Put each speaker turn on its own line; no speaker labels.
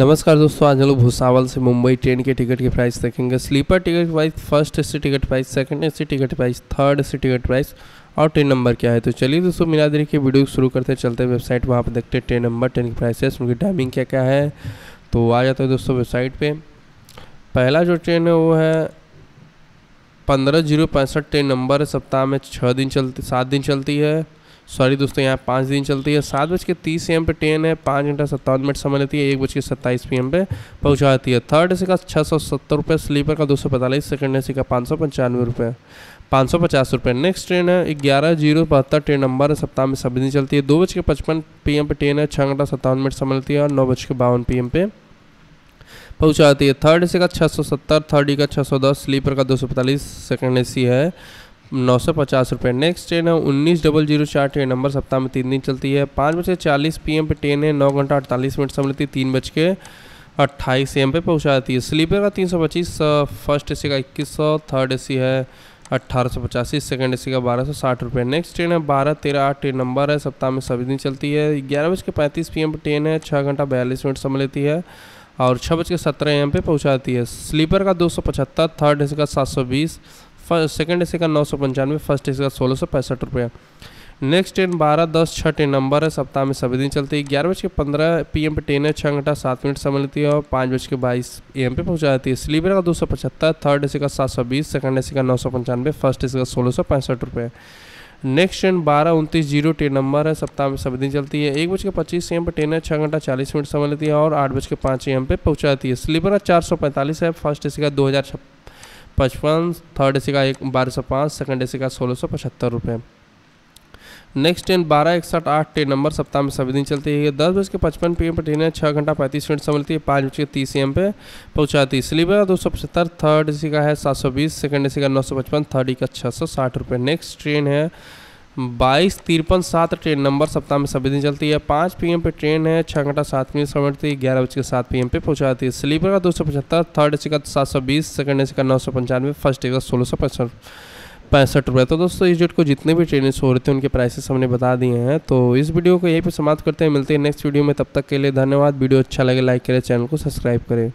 नमस्कार दोस्तों आज हम लोग भूसावल से मुंबई ट्रेन के टिकट की प्राइस देखेंगे स्लीपर टिकट की price first A ticket price second A ticket price third A ticket price और ट्रेन नंबर क्या है तो चलिए दोस्तों मिला देरी के वीडियो शुरू करते चलते वेबसाइट वहाँ पर देखते हैं ट्रेन नंबर ट्रेन की प्राइसेस उनकी टाइमिंग क्या क्या है तो आ जाता है दोस्तों वेबसाइट पर पहला जो ट्रेन है वो है पंद्रह जीरो पैंसठ ट्रेन नंबर सप्ताह में छः दिन चलती सात दिन चलती है सॉरी दोस्तों यहाँ पाँच दिन चलती है सात बज के तीस एम पे ट्रेन है पाँच घंटा सत्तावन मिनट समय लेती है एक बज के सत्ताईस पी एम पे पहुँचाती है थर्ड एसी का छः सौ सत्तर रुपये स्लीपर का दो सौ पैंतालीस सेकेंड एसी का पाँच सौ पंचानवे रुपये पाँच सौ पचास रुपये नेक्स्ट ट्रेन है ग्यारह जीरो बहत्तर ट्रेन नंबर है सप्ताह में सभी दिन चलती है दो बज के पचपन पी एम पे ट्रेन है छः घंटा सत्तावन मिनट समय लेती है और नौ बज के बावन पी एम पे पहुँचाती है थर्ड एसी का छः सौ सत्तर थर्ड ई e का छः सौ दस स्लीपर का दो सौ पैंतालीस सेकेंड ए सी है नौ सौ पचास रुपये नेक्स्ट ट्रेन है उन्नीस डबल जीरो चार ट्रेन नंबर सप्ताह में तीन दिन चलती है पाँच बजे चालीस पी एम पर ट्रेन है नौ घंटा अड़तालीस मिनट से मिलती तीन बज के अट्ठाईस एम पे पहुँचा जाती है स्लीपर का तीन सौ पच्चीस फर्स्ट ए सी का इक्कीस सौ थर्ड ए सी है अट्ठारह सौ पचासी सेकेंड ए सी का बारह सौ साठ रुपये नेक्स्ट ट्रेन है बारह तेरह आठ ट्रेन नंबर है सप्ताह में सभी दिन चलती है ग्यारह बज के पैंतीस पी एम पर ट्रेन है छः घंटा बयालीस मिनट समय लेती है और छः बज के सत्रह एम पे पहुँचाती है स्लीपर का दो सौ पचहत्तर थर्ड ए सी का सात सौ बीस सेकेंड का नौ सौ पंचानवे फर्स्ट का सोलह सौ पैंसठ रुपये नेक्स्ट ट्रेन बारह दस छः ट्रेन नंबर है सप्ताह में सभी दिन चलती है ग्यारह बज के पंद्रह पी एम पे ट्रेन है छः घंटा सात मिनट समय लेती है और पाँच बज के बाईस ए एम पे पहुँचा जाती है स्लीपर का दो सौ पचहत्तर थर्ड एसी का सात सौ बीस सेकेंड एसी का नौ सौ पंचानवे फर्स्ट एसी का सोलह सौ पैंसठ रुपये नेक्स्ट ट्रेन बारह उनतीस जीरो ट्रेन नंबर है सप्ताह में सभी दिन चलती है एक बज के पच्चीस ए एम पर ट्रेन है छः घंटा चालीस मिनट समय लेती है और आठ बज के पाँच ए एम पे पहुँचाती है स्लीपर का चार सौ पैंतालीस है फर्स्ट एसी का दो हज़ार पचपन थर्ड ए का एक बारह सौ पाँच सेकेंड ए का सोलह सौ पचहत्तर रुपये नेक्स्ट ट्रेन बारह इकसठ आठ ट्रेन नंबर सप्ताह में सभी दिन चलती है दस बज के पचपन पी एम पर ट्रेन छः घंटा पैंतीस मिनट से मिलती है पाँच बज के तीस एम पे पहुँचाती है स्लीपर दो सौ पचहत्तर थर्ड ए का है सात सौ बीस सेकेंड ए का नौ सौ पचपन थर्ड ई का छः सौ साठ रुपये नेक्स्ट ट्रेन है बाईस तिरपन सात ट्रेन नंबर सप्ताह में सभी दिन चलती है पाँच पी पे ट्रेन है छः घंटा सात मिनट समेटती है ग्यारह बज के सात पी पे पहुँचाती है स्लीपर का दो सौ पचहत्तर थर्ड एसी का सात सौ बीस सेकेंड एसी का नौ सौ पंचानवे फर्स्ट ए का सोलह सौ पैंसठ पैंसठ रुपये तो दोस्तों इस डेट को जितने भी ट्रेनें हो रहे थे उनके प्राइसेस हमने बता दिए हैं तो इस वीडियो को यहीं पर समाप्त करते हैं मिलते हैं नेक्स्ट वीडियो में तब तक के लिए धन्यवाद वीडियो अच्छा लगे लाइक करें चैनल को सब्सक्राइब करें